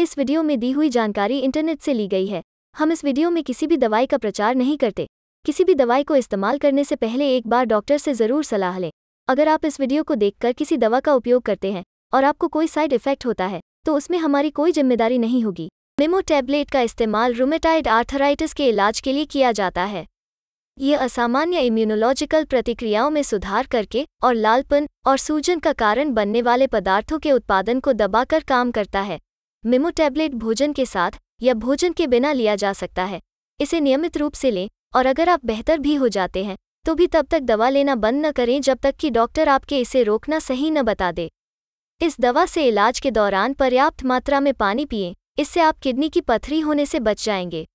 इस वीडियो में दी हुई जानकारी इंटरनेट से ली गई है हम इस वीडियो में किसी भी दवाई का प्रचार नहीं करते किसी भी दवाई को इस्तेमाल करने से पहले एक बार डॉक्टर से ज़रूर सलाह लें अगर आप इस वीडियो को देखकर किसी दवा का उपयोग करते हैं और आपको कोई साइड इफेक्ट होता है तो उसमें हमारी कोई जिम्मेदारी नहीं होगी मेमो टैबलेट का इस्तेमाल रूमेटाइड आर्थराइटिस के इलाज के लिए किया जाता है यह असामान्य इम्यूनोलॉजिकल प्रतिक्रियाओं में सुधार करके और लालपन और सूजन का कारण बनने वाले पदार्थों के उत्पादन को दबाकर काम करता है मेमो टैबलेट भोजन के साथ या भोजन के बिना लिया जा सकता है इसे नियमित रूप से लें और अगर आप बेहतर भी हो जाते हैं तो भी तब तक दवा लेना बंद न करें जब तक कि डॉक्टर आपके इसे रोकना सही न बता दे इस दवा से इलाज के दौरान पर्याप्त मात्रा में पानी पिए इससे आप किडनी की पथरी होने से बच जाएंगे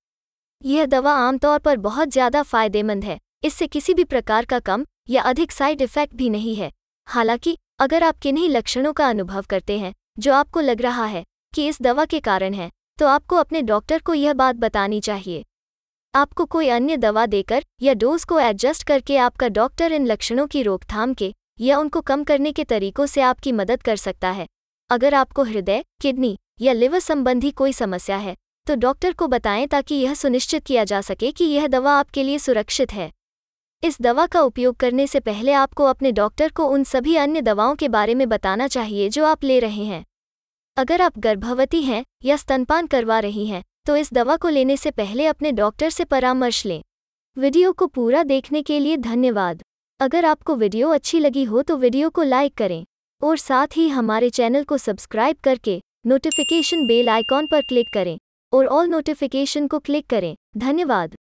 यह दवा आमतौर पर बहुत ज़्यादा फायदेमंद है इससे किसी भी प्रकार का कम या अधिक साइड इफ़ेक्ट भी नहीं है हालांकि अगर आप किन्हीं लक्षणों का अनुभव करते हैं जो आपको लग रहा है कि इस दवा के कारण है तो आपको अपने डॉक्टर को यह बात बतानी चाहिए आपको कोई अन्य दवा देकर या डोज को एडजस्ट करके आपका डॉक्टर इन लक्षणों की रोकथाम के या उनको कम करने के तरीकों से आपकी मदद कर सकता है अगर आपको हृदय किडनी या लिवर संबंधी कोई समस्या है तो डॉक्टर को बताएं ताकि यह सुनिश्चित किया जा सके कि यह दवा आपके लिए सुरक्षित है इस दवा का उपयोग करने से पहले आपको अपने डॉक्टर को उन सभी अन्य दवाओं के बारे में बताना चाहिए जो आप ले रहे हैं अगर आप गर्भवती हैं या स्तनपान करवा रही हैं तो इस दवा को लेने से पहले अपने डॉक्टर से परामर्श लें वीडियो को पूरा देखने के लिए धन्यवाद अगर आपको वीडियो अच्छी लगी हो तो वीडियो को लाइक करें और साथ ही हमारे चैनल को सब्सक्राइब करके नोटिफिकेशन बेल आइकॉन पर क्लिक करें और ऑल नोटिफिकेशन को क्लिक करें धन्यवाद